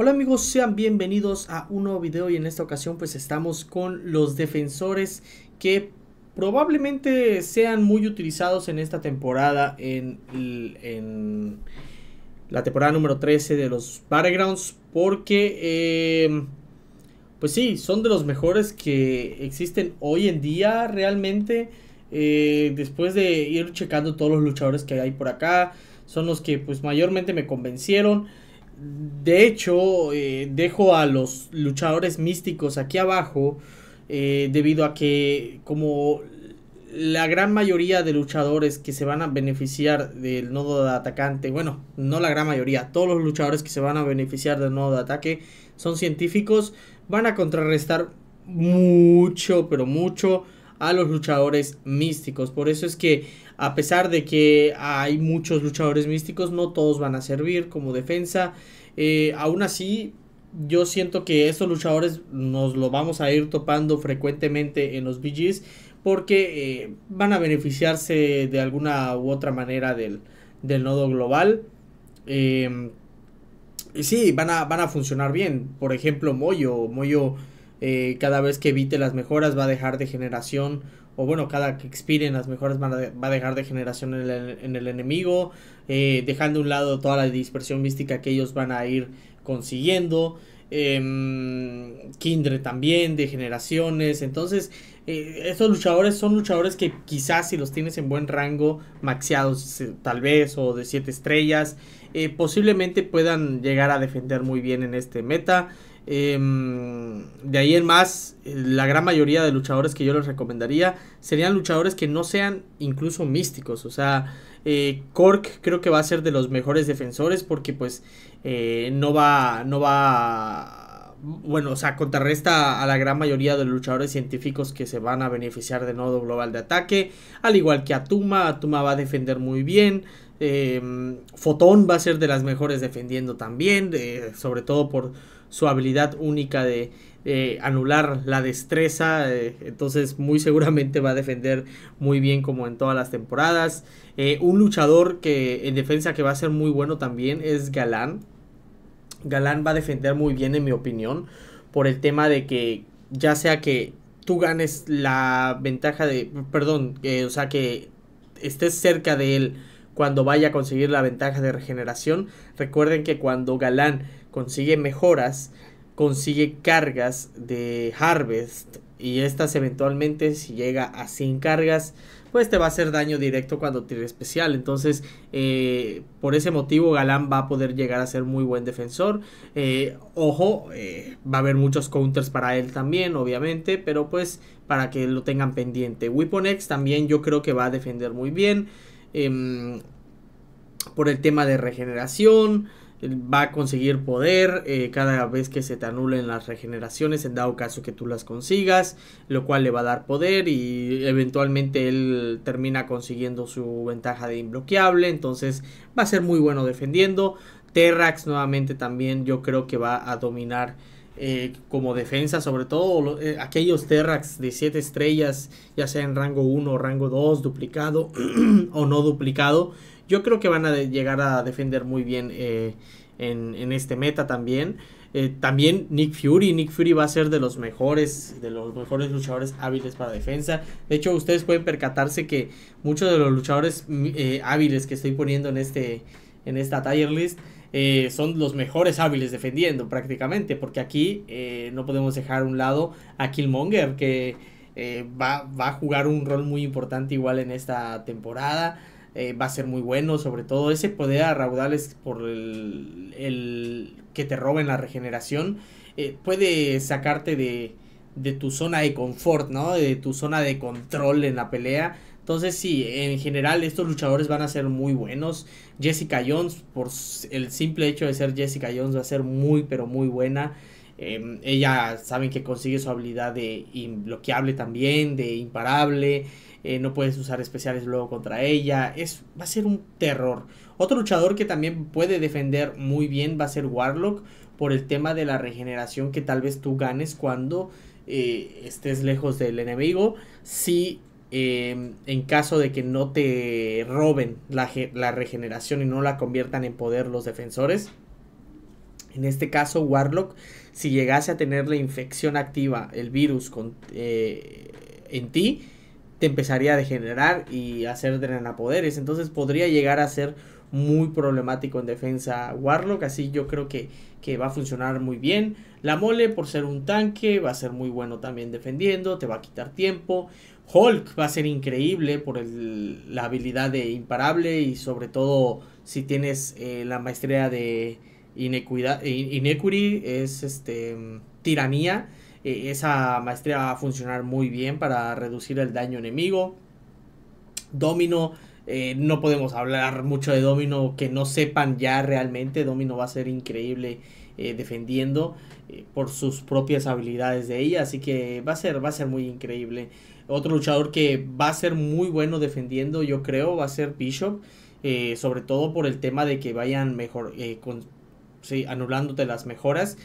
Hola amigos, sean bienvenidos a un nuevo video y en esta ocasión pues estamos con los defensores que probablemente sean muy utilizados en esta temporada en, la temporada número 13 de los Battlegrounds porque em, pues sí, son de los mejores que existen hoy en día realmente eh, después de ir checando todos los luchadores que hay por acá son los que pues mayormente me convencieron de hecho, eh, dejo a los luchadores místicos aquí abajo, eh, debido a que como la gran mayoría de luchadores que se van a beneficiar del nodo de atacante, bueno, no la gran mayoría, todos los luchadores que se van a beneficiar del nodo de ataque son científicos, van a contrarrestar mucho, pero mucho a los luchadores místicos. Por eso es que a pesar de que hay muchos luchadores místicos, no todos van a servir como defensa. Eh, aún así, yo siento que estos luchadores nos lo vamos a ir topando frecuentemente en los BGs porque eh, van a beneficiarse de alguna u otra manera del, nodo global. Em, y sí, van a, van a funcionar bien. Por ejemplo, Moyo. Moyo eh, cada vez que evite las mejoras va a dejar de generación o bueno, cada que expiren las mejores va a dejar de generación en el, enemigo, eh, dejando un lado toda la dispersión mística que ellos van a ir consiguiendo. Eh, Kindred también, de generaciones. Entonces, eh, estos luchadores son luchadores que quizás si los tienes en buen rango, maxeados tal vez, o de 7 estrellas, eh, posiblemente puedan llegar a defender muy bien en este meta. Em, de ahí en más, la gran mayoría de luchadores que yo les recomendaría serían luchadores que no sean incluso místicos. O sea, eh, Cork creo que va a ser de los mejores defensores porque pues eh, no va, no va bueno, o sea, contrarresta a la gran mayoría de luchadores científicos que se van a beneficiar de nodo global de ataque, al igual que Atuma, Atuma va a defender muy bien, em, Fotón va a ser de las mejores defendiendo también, eh, sobre todo por su habilidad única de eh, anular la destreza, eh, entonces muy seguramente va a defender muy bien como en todas las temporadas. un luchador que en defensa que va a ser muy bueno también es Galán. Galán va a defender muy bien, en mi opinión, por el tema de que ya sea que tú ganes la ventaja de, perdón, o sea, que estés cerca de él cuando vaya a conseguir la ventaja de regeneración. Recuerden que cuando Galán consigue mejoras, consigue cargas de harvest y estas eventualmente si llega a 100 cargas pues te va a hacer daño directo cuando tire especial entonces eh, por ese motivo Galán va a poder llegar a ser muy buen defensor eh, ojo eh, va a haber muchos counters para él también obviamente pero pues para que lo tengan pendiente Weapon X también yo creo que va a defender muy bien em, por el tema de regeneración va a conseguir poder eh, cada vez que se te anulen las regeneraciones en dado caso que tú las consigas, lo cual le va a dar poder y eventualmente él termina consiguiendo su ventaja de imbloqueable, entonces va a ser muy bueno defendiendo. Terrax nuevamente también yo creo que va a dominar eh, como defensa, sobre todo eh, aquellos Terrax de 7 estrellas, ya sea en rango 1 o rango 2, duplicado o no duplicado yo creo que van a llegar a defender muy bien eh, en, este meta también. Eh, también Nick Fury. Nick Fury va a ser de los mejores, de los mejores luchadores hábiles para defensa. De hecho, ustedes pueden percatarse que muchos de los luchadores mm, eh, hábiles que estoy poniendo en este, en esta tier list son los mejores hábiles defendiendo prácticamente, porque aquí no podemos dejar a un lado a Killmonger que va, va a jugar un rol muy importante igual en esta temporada. Eh, va a ser muy bueno, sobre todo ese poder a raudales por el, que te roben la regeneración, eh, puede sacarte de, tu zona de confort, ¿no? De tu zona de control en la pelea. Entonces sí, en general estos luchadores van a ser muy buenos. Jessica Jones, por el simple hecho de ser Jessica Jones, va a ser muy, pero muy buena. Em, ella saben que consigue su habilidad de inbloqueable también, de imparable. Eh, no puedes usar especiales luego contra ella, es, va a ser un terror. Otro luchador que también puede defender muy bien va a ser Warlock por el tema de la regeneración que tal vez tú ganes cuando eh, estés lejos del enemigo. Si em, en caso de que no te roben la, regeneración y no la conviertan en poder los defensores. En este caso, Warlock, si llegase a tener la infección activa, el virus con, eh, en ti, te empezaría a degenerar y hacer poderes. Entonces podría llegar a ser muy problemático en defensa Warlock. Así yo creo que, que, va a funcionar muy bien. La mole, por ser un tanque, va a ser muy bueno también defendiendo. Te va a quitar tiempo. Hulk va a ser increíble por el, la habilidad de imparable. Y sobre todo si tienes eh, la maestría de inequidad. Inequity es este mm, tiranía. Eh, esa maestría va a funcionar muy bien para reducir el daño enemigo. Domino, eh, no podemos hablar mucho de Domino que no sepan ya realmente. Domino va a ser increíble eh, defendiendo por sus propias habilidades de ella, así que va a ser, va a ser muy increíble. Otro luchador que va a ser muy bueno defendiendo, yo creo, va a ser Bishop. sobre todo por el tema de que vayan mejor con, sí, anulándote las mejoras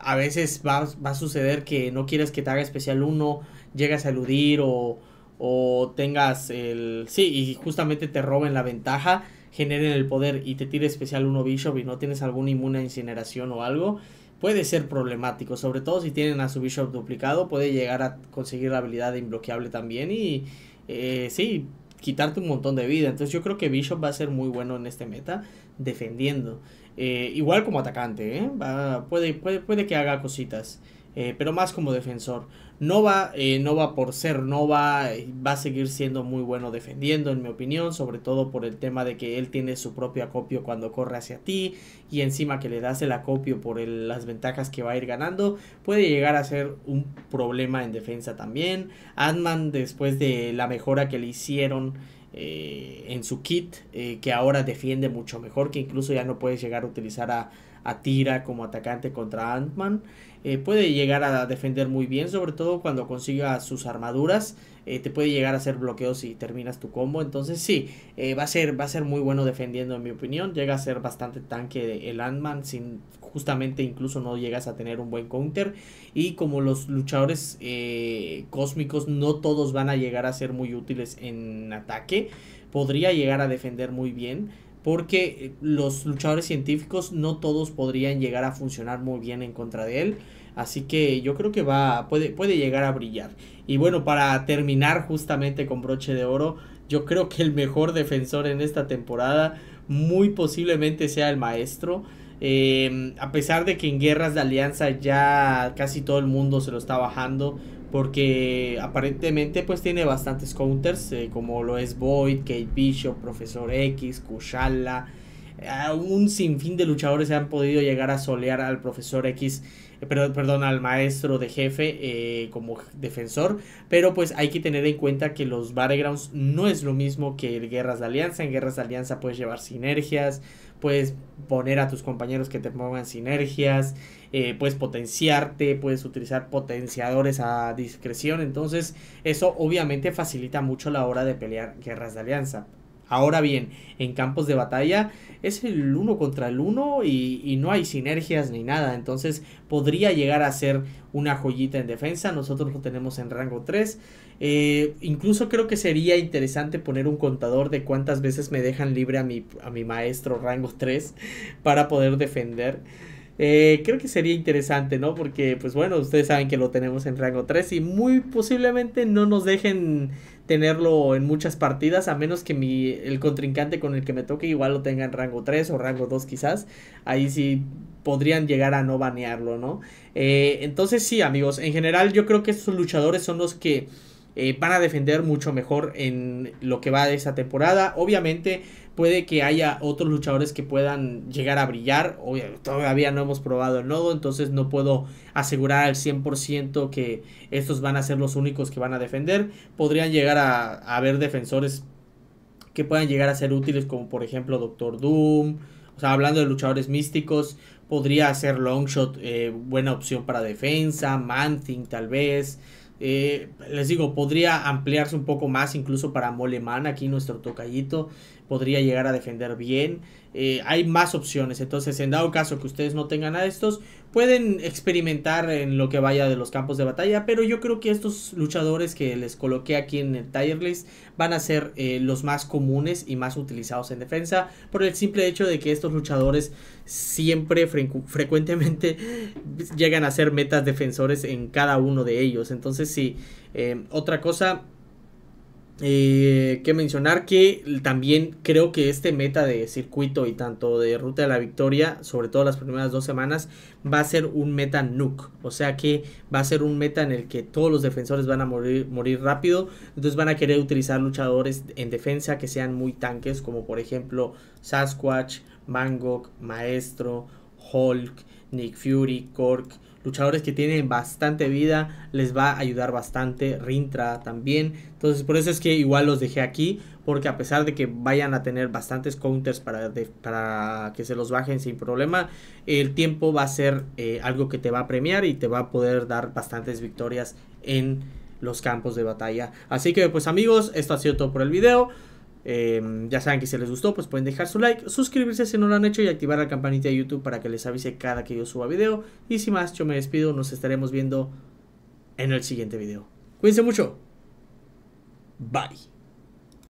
a veces va, a suceder que no quieres que te haga especial uno, llegas a eludir o, o tengas el... Sí, y justamente te roben la ventaja, generen el poder y te tire especial uno Bishop y no tienes alguna inmune incineración o algo. Puede ser problemático, sobre todo si tienen a su Bishop duplicado, puede llegar a conseguir la habilidad de imbloqueable también y eh, sí, quitarte un montón de vida. Entonces yo creo que Bishop va a ser muy bueno en este meta defendiendo. Eh, igual como atacante, ¿eh? va, puede, puede, que haga cositas, eh, pero más como defensor. Nova, va por ser Nova, va a seguir siendo muy bueno defendiendo, en mi opinión, sobre todo por el tema de que él tiene su propio acopio cuando corre hacia ti y encima que le das el acopio por las ventajas que va a ir ganando, puede llegar a ser un problema en defensa también. Antman, después de la mejora que le hicieron, eh, en su kit, eh, que ahora defiende mucho mejor, que incluso ya no puede llegar a utilizar a, Atira Tira como atacante contra Ant-Man. Eh, puede llegar a defender muy bien, sobre todo cuando consiga sus armaduras. Eh, te puede llegar a hacer bloqueos si terminas tu combo. Entonces sí, eh, va, a ser, va a ser muy bueno defendiendo en mi opinión. Llega a ser bastante tanque el Ant-Man. Sin, justamente incluso no llegas a tener un buen counter. Y como los luchadores cósmicos no todos van a llegar a ser muy útiles en ataque, podría llegar a defender muy bien porque eh, los luchadores científicos no todos podrían llegar a funcionar muy bien en contra de él. Así que yo creo que va, puede, puede llegar a brillar. Y bueno, para terminar justamente con broche de oro, yo creo que el mejor defensor en esta temporada muy posiblemente sea el maestro. Em, a pesar de que en guerras de alianza ya casi todo el mundo se lo está bajando, porque aparentemente pues tiene bastantes counters eh, como lo es Void, Kate Bishop, Profesor X, Kushala, eh, un sinfín de luchadores se han podido llegar a solear al Profesor X, eh, perdón, al maestro de jefe como defensor, pero pues hay que tener en cuenta que los Battlegrounds no es lo mismo que Guerras de Alianza, en Guerras de Alianza puedes llevar sinergias, puedes poner a tus compañeros que te pongan sinergias, eh, puedes potenciarte, puedes utilizar potenciadores a discreción, entonces eso obviamente facilita mucho la hora de pelear guerras de alianza. Ahora bien, en campos de batalla es el uno contra el uno y, no hay sinergias ni nada. Entonces podría llegar a ser una joyita en defensa. Nosotros lo tenemos en rango 3. Eh, incluso creo que sería interesante poner un contador de cuántas veces me dejan libre a mi, a mi maestro rango 3 para poder defender. Eh, creo que sería interesante, ¿no? Porque, pues bueno, ustedes saben que lo tenemos en rango 3 y muy posiblemente no nos dejen tenerlo en muchas partidas, a menos que mi, el contrincante con el que me toque igual lo tenga en rango 3 o rango 2 quizás. Ahí sí podrían llegar a no banearlo, ¿no? Eh, entonces sí, amigos, en general yo creo que estos luchadores son los que eh, van a defender mucho mejor en lo que va de esa temporada. Obviamente puede que haya otros luchadores que puedan llegar a brillar. todavía no hemos probado el nodo, entonces no puedo asegurar al 100% que estos van a ser los únicos que van a defender. Podrían llegar a, haber defensores que puedan llegar a ser útiles, como por ejemplo Doctor Doom. O sea, hablando de luchadores místicos, podría ser Longshot eh, buena opción para defensa, Manthing tal vez. Eh, les digo, podría ampliarse un poco más incluso para Moleman, aquí nuestro tocallito podría llegar a defender bien. Eh, hay más opciones. Entonces, en dado caso que ustedes no tengan a estos, pueden experimentar en lo que vaya de los campos de batalla. Pero yo creo que estos luchadores que les coloqué aquí en el tier list van a ser eh, los más comunes y más utilizados en defensa. Por el simple hecho de que estos luchadores siempre, frecuentemente, llegan a ser metas defensores en cada uno de ellos. Entonces, sí, eh, otra cosa eh, que mencionar que también creo que este meta de circuito y tanto de ruta de la victoria, sobre todo las primeras dos semanas, va a ser un meta nuke. O sea que va a ser un meta en el que todos los defensores van a morir, morir rápido. Entonces van a querer utilizar luchadores en defensa que sean muy tanques, como por ejemplo Sasquatch, Mangok, Maestro, Hulk, Nick Fury, Cork luchadores que tienen bastante vida, les va a ayudar bastante, Rintra también. Entonces por eso es que igual los dejé aquí, porque a pesar de que vayan a tener bastantes counters para, para que se los bajen sin problema, el tiempo va a ser eh, algo que te va a premiar y te va a poder dar bastantes victorias en los campos de batalla. Así que pues amigos, esto ha sido todo por el video. Em, ya saben que si les gustó, pues pueden dejar su like, suscribirse si no lo han hecho y activar la campanita de YouTube para que les avise cada que yo suba video. Y sin más, yo me despido, nos estaremos viendo en el siguiente video. Cuídense mucho. Bye.